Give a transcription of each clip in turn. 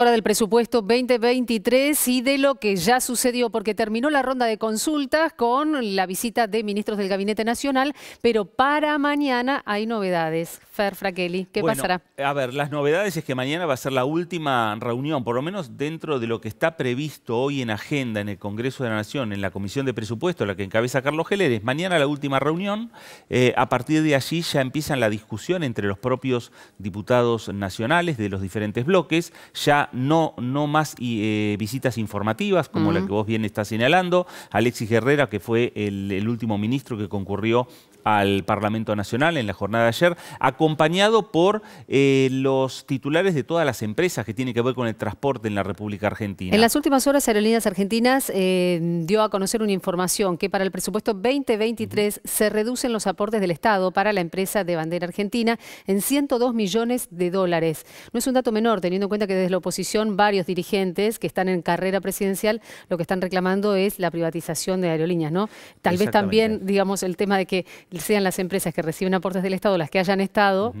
Hora del presupuesto 2023 y de lo que ya sucedió, porque terminó la ronda de consultas con la visita de ministros del Gabinete Nacional, pero para mañana hay novedades. Fer Fraquelli, ¿qué pasará? A ver, las novedades es que mañana va a ser la última reunión, por lo menos dentro de lo que está previsto hoy en agenda en el Congreso de la Nación, en la Comisión de Presupuesto, la que encabeza Carlos Geleres. Mañana la última reunión, eh, a partir de allí ya empiezan la discusión entre los propios diputados nacionales de los diferentes bloques, ya no, no más eh, visitas informativas como la que vos bien estás señalando. Alexis Herrera, que fue el, último ministro que concurrió al Parlamento Nacional en la jornada de ayer, acompañado por eh, los titulares de todas las empresas que tienen que ver con el transporte en la República Argentina. En las últimas horas, Aerolíneas Argentinas eh, dio a conocer una información que para el presupuesto 2023 se reducen los aportes del Estado para la empresa de bandera argentina en 102 millones de dólares. No es un dato menor, teniendo en cuenta que desde la oposición varios dirigentes que están en carrera presidencial, lo que están reclamando es la privatización de aerolíneas, ¿no? Tal vez también, digamos, el tema de que sean las empresas que reciben aportes del Estado las que hayan estado.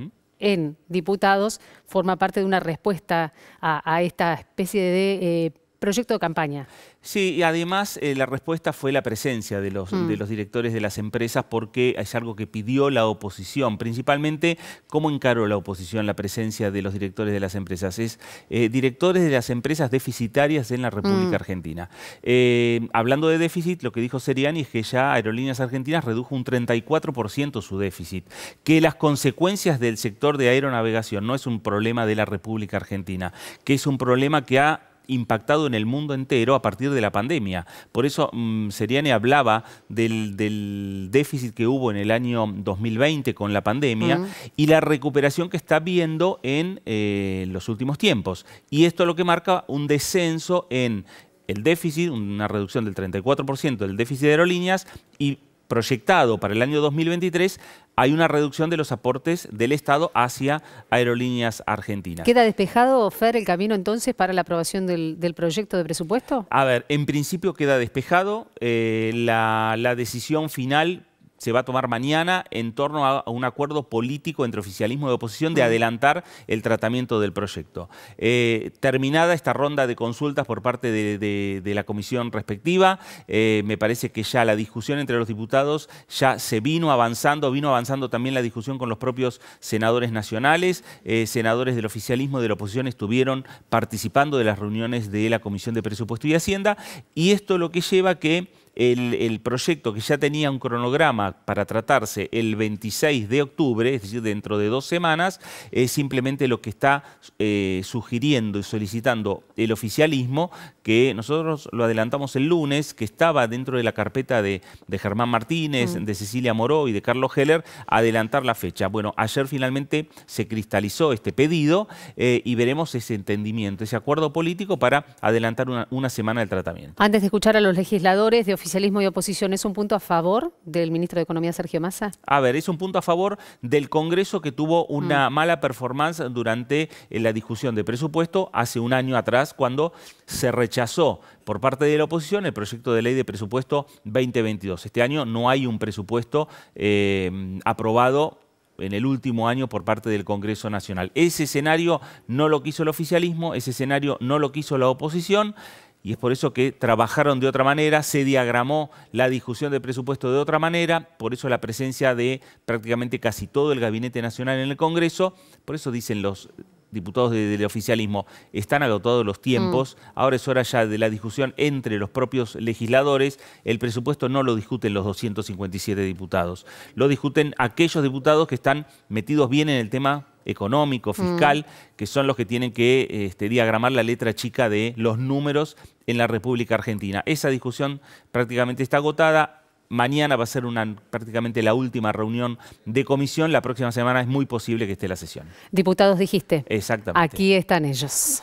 en diputados forma parte de una respuesta a, esta especie de eh, proyecto de campaña. Sí, y además eh, la respuesta fue la presencia de los, mm. de los directores de las empresas porque es algo que pidió la oposición, principalmente cómo encaró la oposición la presencia de los directores de las empresas. Es eh, directores de las empresas deficitarias en la República mm. Argentina. Eh, hablando de déficit, lo que dijo Seriani es que ya Aerolíneas Argentinas redujo un 34% su déficit, que las consecuencias del sector de aeronavegación no es un problema de la República Argentina, que es un problema que ha impactado en el mundo entero a partir de la pandemia. Por eso mm, hablaba del, déficit que hubo en el año 2020 con la pandemia y la recuperación que está viendo en eh, los últimos tiempos. Y esto lo que marca un descenso en el déficit, una reducción del 34% del déficit de aerolíneas y proyectado para el año 2023 hay una reducción de los aportes del Estado hacia aerolíneas argentinas. ¿Queda despejado, Fer, el camino entonces para la aprobación del, proyecto de presupuesto? A ver, en principio queda despejado. Eh, la, la decisión final se va a tomar mañana en torno a, un acuerdo político entre oficialismo y oposición de adelantar el tratamiento del proyecto. Eh, terminada esta ronda de consultas por parte de, la comisión respectiva, eh, me parece que ya la discusión entre los diputados ya se vino avanzando, vino avanzando también la discusión con los propios senadores nacionales, eh, senadores del oficialismo y de la oposición estuvieron participando de las reuniones de la Comisión de Presupuesto y Hacienda y esto lo que lleva que el, proyecto que ya tenía un cronograma para tratarse el 26 de octubre, es decir, dentro de dos semanas, es simplemente lo que está eh, sugiriendo y solicitando el oficialismo, que nosotros lo adelantamos el lunes, que estaba dentro de la carpeta de, Germán Martínez, mm. de Cecilia Moró y de Carlos Heller, adelantar la fecha. Bueno, ayer finalmente se cristalizó este pedido eh, y veremos ese entendimiento, ese acuerdo político para adelantar una, semana el tratamiento. Antes de escuchar a los legisladores oficialismo y oposición es un punto a favor del ministro de Economía, Sergio Massa? A ver, es un punto a favor del Congreso que tuvo una mm. mala performance durante eh, la discusión de presupuesto hace un año atrás, cuando se rechazó por parte de la oposición el proyecto de ley de presupuesto 2022. Este año no hay un presupuesto eh, aprobado en el último año por parte del Congreso Nacional. Ese escenario no lo quiso el oficialismo, ese escenario no lo quiso la oposición y es por eso que trabajaron de otra manera, se diagramó la discusión de presupuesto de otra manera, por eso la presencia de prácticamente casi todo el gabinete nacional en el Congreso, por eso dicen los diputados del oficialismo, están agotados los tiempos, mm. ahora es hora ya de la discusión entre los propios legisladores, el presupuesto no lo discuten los 257 diputados, lo discuten aquellos diputados que están metidos bien en el tema económico, fiscal, mm. que son los que tienen que este, diagramar la letra chica de los números en la República Argentina. Esa discusión prácticamente está agotada. Mañana va a ser prácticamente la última reunión de comisión. La próxima semana es muy posible que esté la sesión. Diputados, dijiste. Exactamente. Aquí están ellos.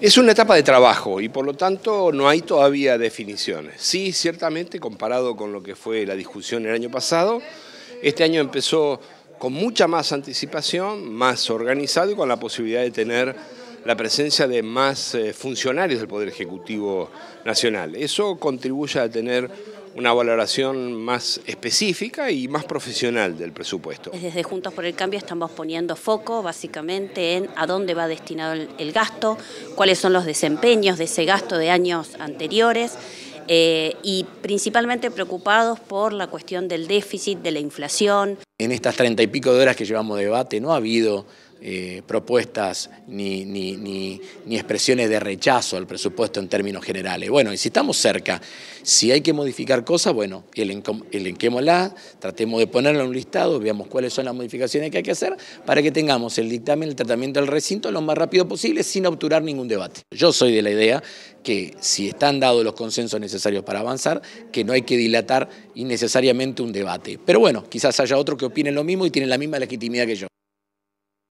Es una etapa de trabajo y por lo tanto no hay todavía definiciones. Sí, ciertamente, comparado con lo que fue la discusión el año pasado, este año empezó con mucha más anticipación, más organizado y con la posibilidad de tener la presencia de más eh, funcionarios del Poder Ejecutivo Nacional. Eso contribuye a tener una valoración más específica y más profesional del presupuesto. Desde Juntos por el Cambio estamos poniendo foco básicamente en a dónde va destinado el gasto, cuáles son los desempeños de ese gasto de años anteriores. Eh, y principalmente preocupados por la cuestión del déficit, de la inflación. En estas treinta y pico de horas que llevamos debate no ha habido eh, propuestas ni, ni, expresiones de rechazo al presupuesto en términos generales. Bueno, y si estamos cerca, si hay que modificar cosas, bueno, elenquémosla, tratemos de ponerla en un listado, veamos cuáles son las modificaciones que hay que hacer para que tengamos el dictamen, el tratamiento del recinto lo más rápido posible sin obturar ningún debate. Yo soy de la idea que si están dados los consensos necesarios para avanzar, que no hay que dilatar innecesariamente un debate. Pero bueno, quizás haya otro que opine lo mismo y tiene la misma legitimidad que yo.